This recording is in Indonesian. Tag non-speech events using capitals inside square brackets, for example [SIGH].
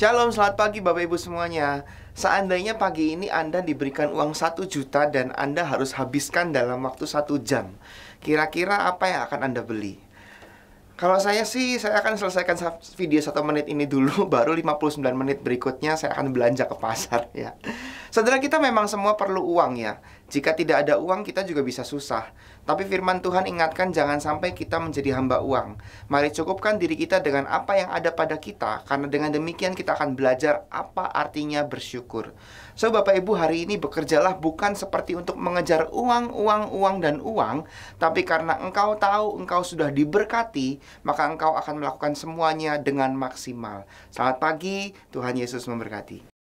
Shalom, selamat pagi Bapak Ibu semuanya. Seandainya pagi ini Anda diberikan uang 1 juta dan Anda harus habiskan dalam waktu satu jam, kira-kira apa yang akan Anda beli? Kalau saya sih, saya akan selesaikan video satu menit ini dulu, [LAUGHS] baru 59 menit berikutnya saya akan belanja ke pasar [LAUGHS] ya. Saudara kita memang semua perlu uang ya. Jika tidak ada uang, kita juga bisa susah. Tapi firman Tuhan ingatkan jangan sampai kita menjadi hamba uang. Mari cukupkan diri kita dengan apa yang ada pada kita, karena dengan demikian kita akan belajar apa artinya bersyukur. So, Bapak Ibu hari ini bekerjalah bukan seperti untuk mengejar uang, uang, uang, dan uang, tapi karena engkau tahu engkau sudah diberkati, maka engkau akan melakukan semuanya dengan maksimal. Selamat pagi, Tuhan Yesus memberkati.